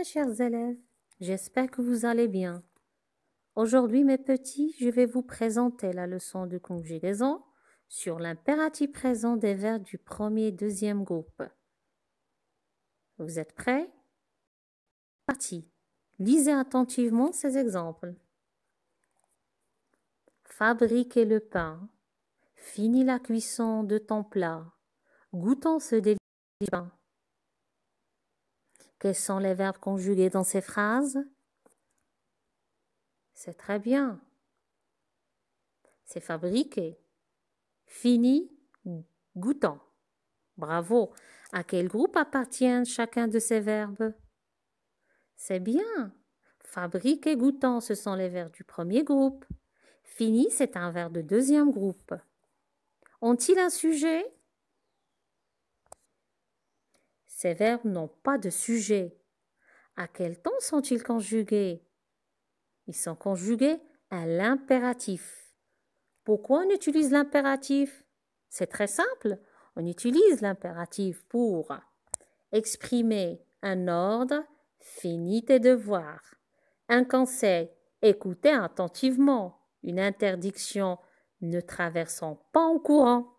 mes chers élèves, j'espère que vous allez bien. Aujourd'hui, mes petits, je vais vous présenter la leçon de conjugaison sur l'impératif présent des verbes du premier et deuxième groupe. Vous êtes prêts Parti. Lisez attentivement ces exemples. Fabriquez le pain. Finis la cuisson de ton plat. Goûtons ce délicieux pain. Quels sont les verbes conjugués dans ces phrases C'est très bien. C'est fabriqué. Fini, goûtant. Bravo. À quel groupe appartiennent chacun de ces verbes C'est bien. Fabriquer, et goûtant, ce sont les verbes du premier groupe. Fini, c'est un verbe de deuxième groupe. Ont-ils un sujet ces verbes n'ont pas de sujet. À quel temps sont-ils conjugués Ils sont conjugués à l'impératif. Pourquoi on utilise l'impératif C'est très simple. On utilise l'impératif pour exprimer un ordre, finis tes devoirs. Un conseil, écoutez attentivement. Une interdiction, ne traversons pas en courant.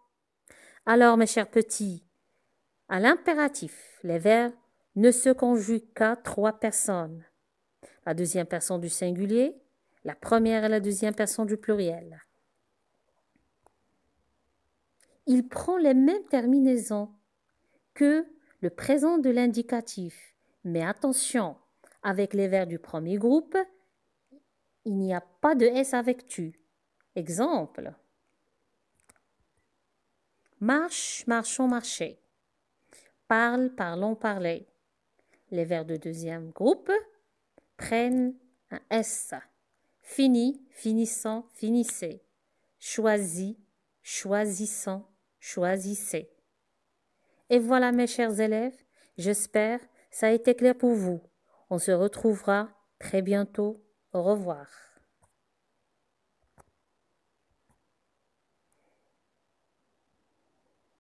Alors, mes chers petits, à l'impératif, les verbes ne se conjuguent qu'à trois personnes. La deuxième personne du singulier, la première et la deuxième personne du pluriel. Il prend les mêmes terminaisons que le présent de l'indicatif. Mais attention, avec les verbes du premier groupe, il n'y a pas de S avec tu. Exemple. Marche, marchons, marchez parle, parlons, parlez. Les verbes de deuxième groupe prennent un S. Fini, finissant, finissez. Choisis, choisissant, choisissez. Et voilà mes chers élèves, j'espère ça a été clair pour vous. On se retrouvera très bientôt. Au revoir.